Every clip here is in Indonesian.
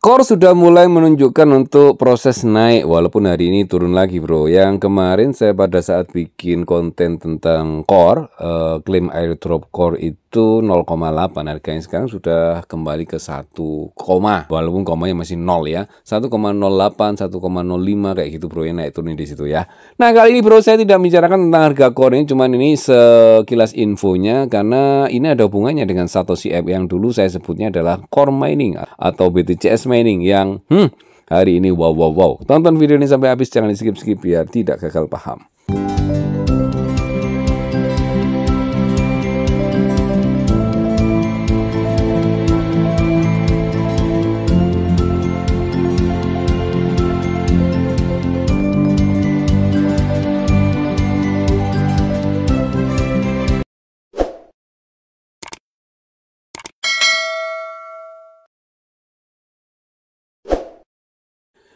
Core sudah mulai menunjukkan untuk proses naik walaupun hari ini turun lagi bro. Yang kemarin saya pada saat bikin konten tentang core, uh, klaim airdrop core itu 0,8 harganya sekarang sudah kembali ke 1, walaupun komanya masih 0 ya. 1,08, 1,05 kayak gitu bro ya naik turun di situ ya. Nah, kali ini bro saya tidak membicarakan tentang harga core ini cuman ini sekilas infonya karena ini ada hubungannya dengan Satoshi app yang dulu saya sebutnya adalah core mining atau BTCS Manning yang hmm, hari ini wow wow wow. Tonton video ini sampai habis jangan di skip-skip biar tidak gagal paham.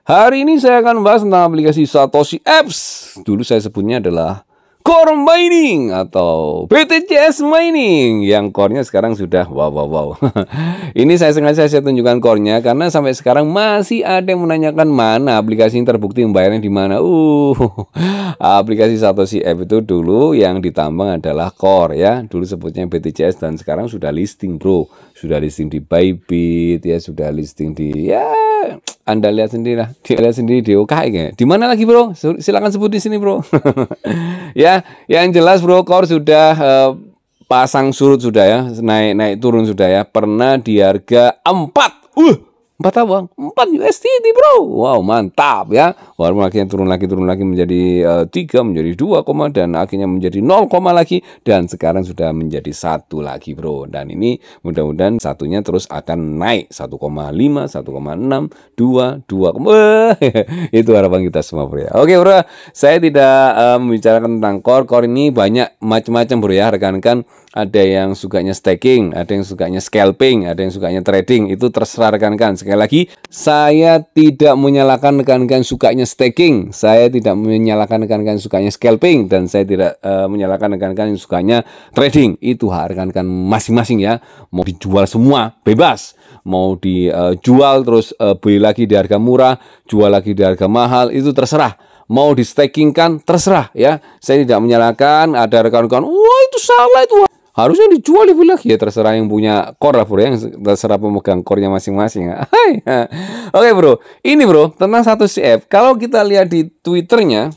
Hari ini saya akan membahas tentang aplikasi Satoshi Apps. Dulu saya sebutnya adalah Core Mining atau BTCS Mining yang core-nya sekarang sudah wow wow wow. ini saya sengaja saya tunjukkan core-nya karena sampai sekarang masih ada yang menanyakan mana aplikasi ini terbukti membayarnya di mana. Uh, aplikasi Satoshi App itu dulu yang ditambang adalah core ya. Dulu sebutnya BTCS dan sekarang sudah listing, Bro sudah listing di Bybit ya sudah listing di ya anda lihat sendiri lah lihat sendiri di OKI ya. di mana lagi bro silakan sebut di sini bro ya yang jelas bro kor sudah uh, pasang surut sudah ya naik naik turun sudah ya pernah di harga empat uh empat abang empat USD bro wow mantap ya walaupun akhirnya turun lagi turun lagi menjadi eh, tiga menjadi dua koma dan akhirnya menjadi 0, lagi dan sekarang sudah menjadi satu lagi bro dan ini mudah-mudahan satunya terus akan naik satu lima 1,5 1,6 dua 2 itu harapan kita semua bro ya oke bro saya tidak eh, membicarakan tentang core core ini banyak macam-macam bro ya rekan-rekan ada yang sukanya staking, ada yang sukanya scalping, ada yang sukanya trading. Itu terserah rekan-rekan. Sekali lagi, saya tidak menyalahkan rekan-rekan sukanya staking, saya tidak menyalahkan rekan-rekan sukanya scalping, dan saya tidak uh, menyalahkan rekan-rekan yang sukanya trading. Itu hak rekan-rekan masing-masing ya. Mau dijual semua, bebas. Mau dijual eh, terus uh, beli lagi di harga murah, jual lagi di harga mahal, itu terserah mau di staking kan terserah ya saya tidak menyalahkan ada rekan-rekan wah itu salah itu harusnya dijual lebih lagi ya terserah yang punya core lah bro yang terserah pemegang core-nya masing-masing ya. Oke bro, ini bro tentang satu CF. Kalau kita lihat di Twitternya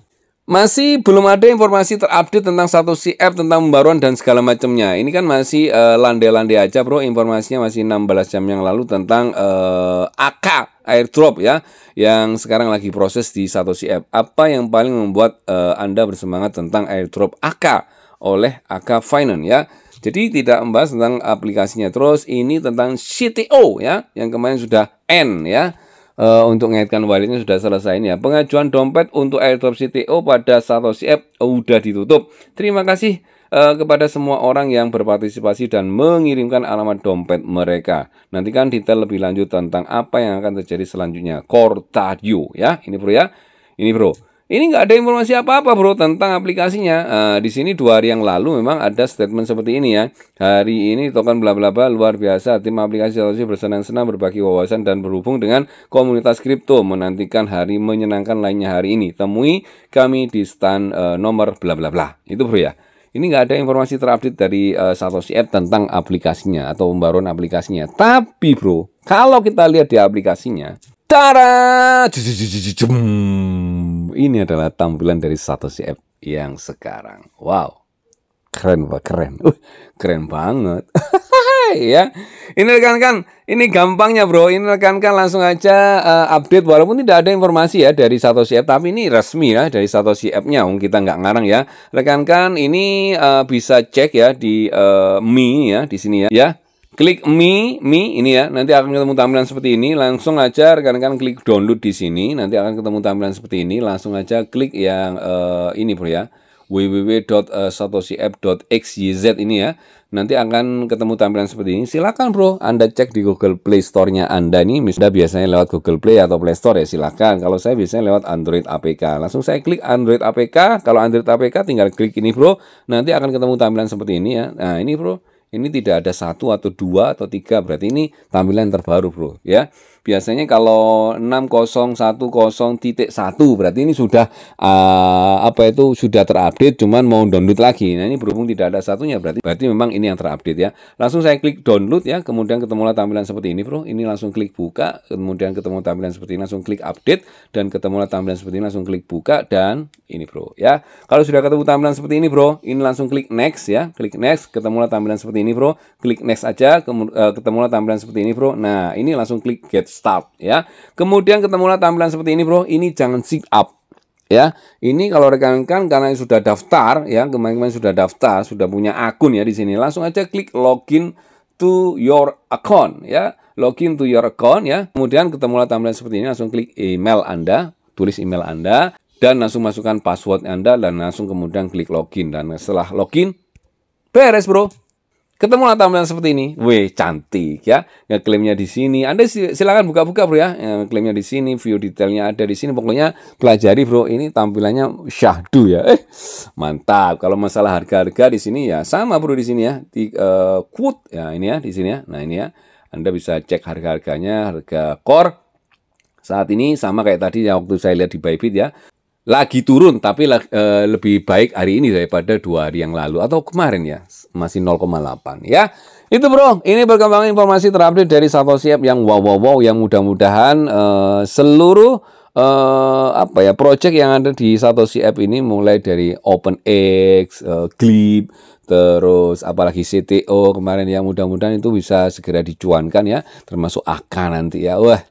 masih belum ada informasi terupdate tentang satu CF tentang pembaruan dan segala macamnya. Ini kan masih eh, landai-landai uh, aja bro, informasinya masih 16 jam yang lalu tentang uh, eh, AK airdrop ya yang sekarang lagi proses di satu CF. Apa yang paling membuat uh, Anda bersemangat tentang airdrop AK oleh AK Finance ya? Jadi tidak membahas tentang aplikasinya. Terus ini tentang CTO ya, yang kemarin sudah N ya. E, untuk mengaitkan walletnya sudah selesai ya. Pengajuan dompet untuk airdrop CTO pada Satoshi App udah ditutup. Terima kasih e, kepada semua orang yang berpartisipasi dan mengirimkan alamat dompet mereka. Nantikan detail lebih lanjut tentang apa yang akan terjadi selanjutnya. Cortadio ya, ini bro ya. Ini bro. Ini nggak ada informasi apa-apa bro tentang aplikasinya. Uh, di sini dua hari yang lalu memang ada statement seperti ini ya. Hari ini token bla bla bla luar biasa. Tim aplikasi Satoshi bersenang-senang berbagi wawasan dan berhubung dengan komunitas kripto. Menantikan hari menyenangkan lainnya hari ini. Temui kami di stand uh, nomor bla bla bla. Itu bro ya. Ini nggak ada informasi terupdate dari uh, Satoshi App tentang aplikasinya atau pembaruan aplikasinya. Tapi bro, kalau kita lihat di aplikasinya, Tara! Ini adalah tampilan dari Satoshi App yang sekarang. Wow, keren pak keren, uh, keren banget. ya, ini rekan-rekan, ini gampangnya bro. Ini rekan-rekan langsung aja uh, update walaupun tidak ada informasi ya dari Satoshi App, tapi ini resmi ya dari Satoshi f nya Um, kita nggak ngarang ya, rekan-rekan. Ini uh, bisa cek ya di uh, Mi ya di sini ya, ya Klik Mi, Mi ini ya, nanti akan ketemu tampilan seperti ini. Langsung aja rekan-rekan klik download di sini, nanti akan ketemu tampilan seperti ini. Langsung aja klik yang uh, ini bro ya, www.satosiapp.xyz ini ya. Nanti akan ketemu tampilan seperti ini. Silakan bro, Anda cek di Google Play Store-nya Anda nih. Misalnya biasanya lewat Google Play atau Play Store ya silakan. Kalau saya biasanya lewat Android APK. Langsung saya klik Android APK. Kalau Android APK tinggal klik ini bro. Nanti akan ketemu tampilan seperti ini ya. Nah ini bro ini tidak ada satu atau dua atau tiga berarti ini tampilan terbaru bro ya. Biasanya kalau 6010.1 berarti ini sudah uh, apa itu sudah terupdate cuman mau download lagi. Nah, ini berhubung tidak ada satunya berarti berarti memang ini yang terupdate ya. Langsung saya klik download ya, kemudian ketemulah tampilan seperti ini, Bro. Ini langsung klik buka, kemudian ketemu tampilan seperti ini langsung klik update dan ketemulah tampilan seperti ini langsung klik buka dan ini, Bro, ya. Kalau sudah ketemu tampilan seperti ini, Bro, ini langsung klik next ya. Klik next, ketemulah tampilan seperti ini, Bro. Klik next aja, eh, ketemulah tampilan seperti ini, Bro. Nah, ini langsung klik get start ya. Kemudian ketemulah tampilan seperti ini bro, ini jangan sign up ya. Ini kalau rekan-rekan karena sudah daftar ya, kemarin-kemarin sudah daftar, sudah punya akun ya di sini, langsung aja klik login to your account ya. Login to your account ya. Kemudian ketemulah tampilan seperti ini, langsung klik email Anda, tulis email Anda dan langsung masukkan password Anda dan langsung kemudian klik login dan setelah login beres bro ketemu lah tampilan seperti ini. weh cantik ya. Ngeklaimnya di sini. Anda silakan buka-buka, Bro ya. ya klaimnya di sini, view detailnya ada di sini. Pokoknya pelajari, Bro. Ini tampilannya syahdu ya. Eh, mantap. Kalau masalah harga-harga di sini ya sama, Bro di sini ya. Di uh, quote ya ini ya di sini ya. Nah, ini ya. Anda bisa cek harga-harganya, harga core saat ini sama kayak tadi yang waktu saya lihat di Bybit ya lagi turun tapi uh, lebih baik hari ini daripada dua hari yang lalu atau kemarin ya masih 0,8 ya itu bro ini perkembangan informasi terupdate dari Satoshi yang wow wow wow yang mudah-mudahan uh, seluruh eh, apa ya project yang ada di Satoshi App ini mulai dari OpenX, eh, Glib, terus apalagi CTO kemarin yang mudah-mudahan itu bisa segera dicuankan ya termasuk AK nanti ya wah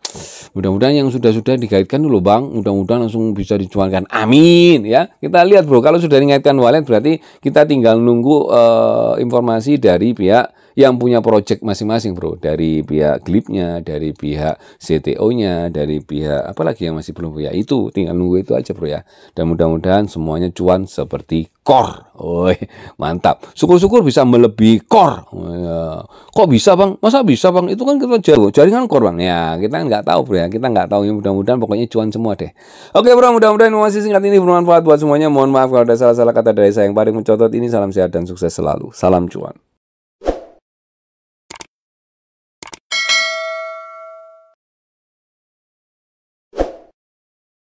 mudah-mudahan yang sudah-sudah dikaitkan dulu bang mudah-mudahan langsung bisa dicuankan amin ya kita lihat bro kalau sudah dikaitkan wallet berarti kita tinggal nunggu uh, informasi dari pihak yang punya project masing-masing bro dari pihak Glipnya dari pihak CTO-nya dari pihak apalagi yang masih belum punya itu tinggal nunggu itu aja bro ya dan mudah-mudahan semuanya cuan seperti kor Oi, mantap syukur-syukur bisa melebihi kor iya. kok bisa bang masa bisa bang itu kan kita jago jaringan kor bang ya kita kan nggak tahu bro ya kita nggak tahu ya mudah-mudahan pokoknya cuan semua deh oke bro mudah-mudahan informasi singkat ini bermanfaat buat semuanya mohon maaf kalau ada salah-salah kata dari saya yang paling mencotot ini salam sehat dan sukses selalu salam cuan